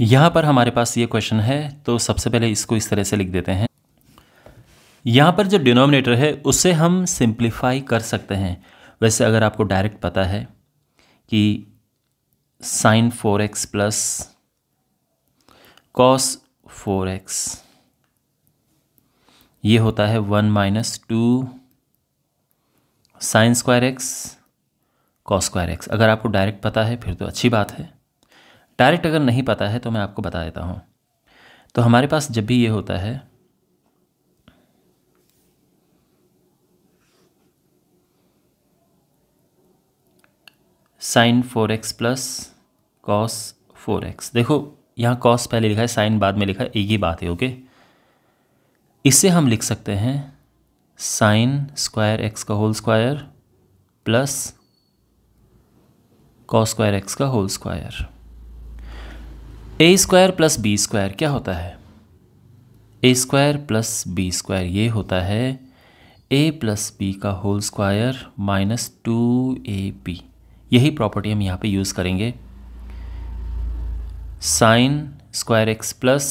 यहां पर हमारे पास ये क्वेश्चन है तो सबसे पहले इसको इस तरह से लिख देते हैं यहां पर जो डिनोमिनेटर है उसे हम सिंप्लीफाई कर सकते हैं वैसे अगर आपको डायरेक्ट पता है कि sine four x plus cos four x ये होता है one minus two sine square x cos square x अगर आपको डायरेक्ट पता है फिर तो अच्छी बात है डायरेक्ट अगर नहीं पता है तो मैं आपको बता देता हूँ तो हमारे पास जब भी ये होता है sine four x plus cos four x देखो यहाँ कॉस पहले लिखा है साइन बाद में लिखा है एक ही बात है ओके इससे हम लिख सकते हैं साइन स्क्वायर एक्स का whole square plus cos square x का whole square a square plus b square क्या होता है a square plus b square ये होता है ए प्लस बी का whole square minus two a b यही प्रॉपर्टी हम यहाँ पे यूज़ करेंगे sine square x plus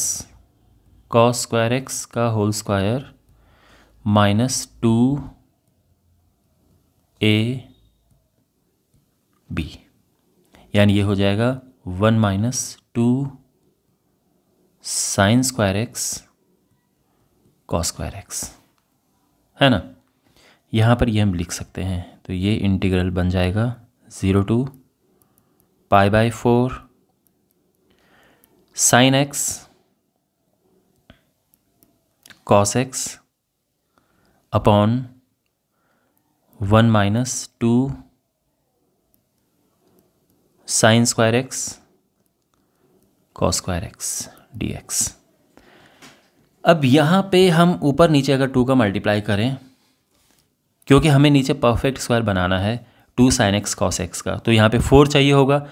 cos square x का whole square minus two a b यानी ये हो जाएगा one minus two sine square x cos square x है ना यहाँ पर ये हम लिख सकते हैं तो ये इंटीग्रल बन जाएगा zero to pi by four sine x cos x upon one minus two sine square x cos square x d x अब यहाँ पे हम ऊपर नीचे अगर टू का मल्टीप्लाई करें क्योंकि हमें नीचे परफेक्ट स्क्वायर बनाना है two sine x cos x का तो यहाँ पे फोर चाहिए होगा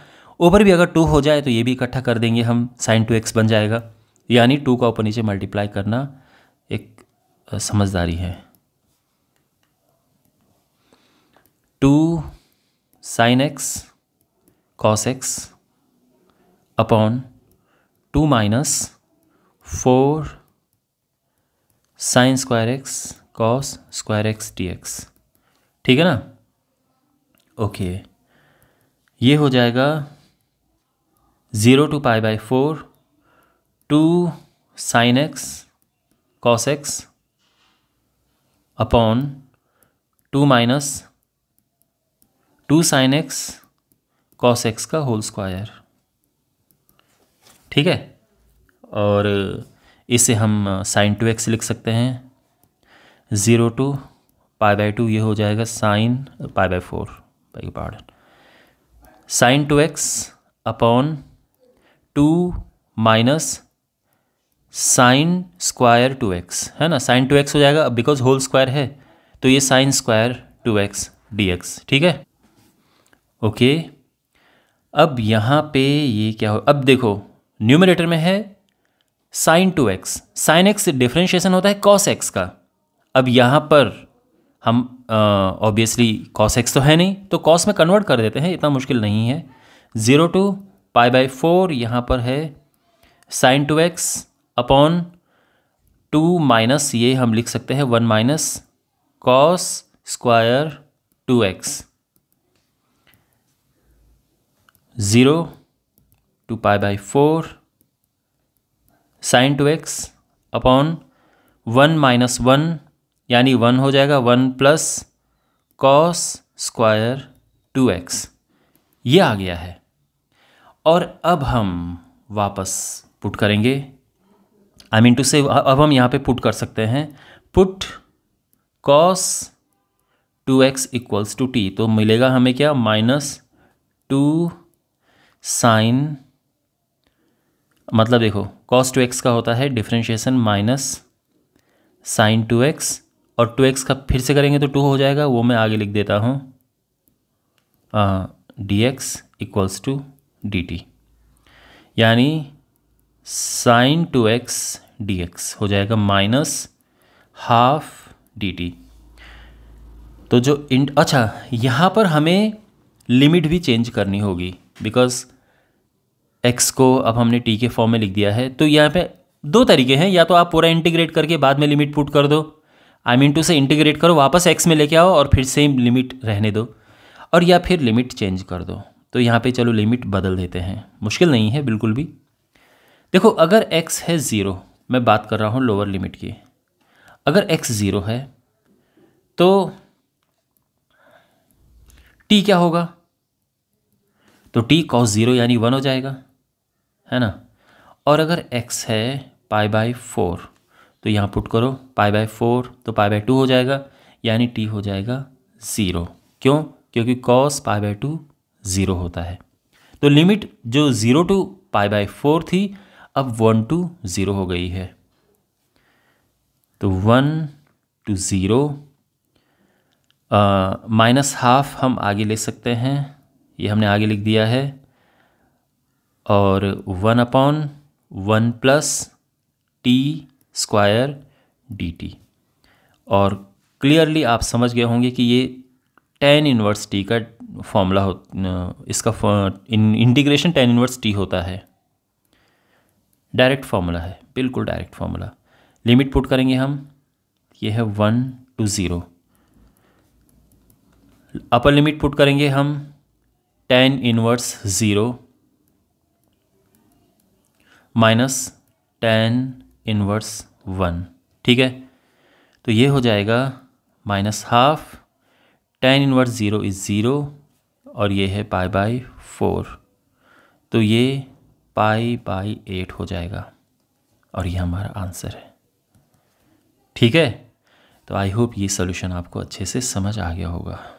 ऊपर भी अगर टू हो जाए तो ये भी इकट्ठा कर देंगे हम साइन टू एक्स बन जाएगा यानी टू का ऊपर नीचे मल्टीप्लाई करना एक समझदारी है two sine x cos x upon two minus four sine square x cos square x d x ठीक है ना ओके ये हो जाएगा zero to pi by four two sine x cos x upon two minus two sine x cos x का whole square ठीक है और इसे हम साइन टू एक्स लिख सकते हैं zero to pi by two ये हो जाएगा sine pi by four by pardon sine two x upon two minus sine square two x है ना साइन टू एक्स हो जाएगा बिकॉज होल स्क्वायर है तो ये sine square two x d x ठीक है ओके okay. अब यहाँ पे ये क्या हो अब देखो न्यूमिनेटर में है sine two x sine x differentiation होता है कॉस एक्स का अब यहाँ पर हम ऑब्वियसली कॉस एक्स तो है नहीं तो कॉस में कन्वर्ट कर देते हैं इतना मुश्किल नहीं है zero to pi by four यहाँ पर है sine two x upon two minus ये हम लिख सकते हैं one minus cos square two x zero to pi by four sine two x upon one minus one यानी वन हो जाएगा one plus cos square two x ये आ गया है और अब हम वापस पुट करेंगे आई मीन टू से अब हम यहाँ पे पुट कर सकते हैं put cos two x equals to t तो मिलेगा हमें क्या माइनस टू साइन मतलब देखो कॉस टू एक्स का होता है differentiation minus sine two x और टू एक्स का फिर से करेंगे तो टू हो जाएगा वो मैं आगे लिख देता हूँ d x equals to d t यानी sine two x d x हो जाएगा माइनस हाफ डी टी तो जो इंट अच्छा यहाँ पर हमें लिमिट भी चेंज करनी होगी बिकॉज एक्स को अब हमने टी के फॉर्म में लिख दिया है तो यहाँ पे दो तरीके हैं या तो आप पूरा इंटीग्रेट करके बाद में लिमिट पुट कर दो आई मीन टू से इंटीग्रेट करो वापस एक्स में लेके आओ और फिर सेम लिमिट रहने दो और या फिर लिमिट चेंज कर दो तो यहाँ पे चलो लिमिट बदल देते हैं मुश्किल नहीं है बिल्कुल भी देखो अगर x है ज़ीरो मैं बात कर रहा हूँ लोअर लिमिट की अगर x ज़ीरो है तो t क्या होगा तो t कॉस ज़ीरो यानी वन हो जाएगा है ना और अगर x है पाई बाई फोर तो यहाँ पुट करो पाई बाई फोर तो पाई बाई टू हो जाएगा यानी t हो जाएगा ज़ीरो क्यों क्योंकि cos pi by two zero होता है तो लिमिट जो zero to pi by four थी अब वन टू ज़ीरो हो गई है तो one to zero minus half हम आगे ले सकते हैं ये हमने आगे लिख दिया है और one upon one plus t square d t और क्लियरली आप समझ गए होंगे कि ये टेन इनवर्स टी का फॉर्मूला हो इसका इंटीग्रेशन टेन इनवर्स टी होता है डायरेक्ट फार्मूला है बिल्कुल डायरेक्ट फार्मूला लिमिट पुट करेंगे हम ये है one to zero upper limit put करेंगे हम tan inverse zero minus tan inverse one ठीक है तो ये हो जाएगा minus half tan inverse zero is zero और ये है पाई बाई फोर तो ये पाई बाई एट हो जाएगा और ये हमारा आंसर है ठीक है तो आई होप ये सोल्यूशन आपको अच्छे से समझ आ गया होगा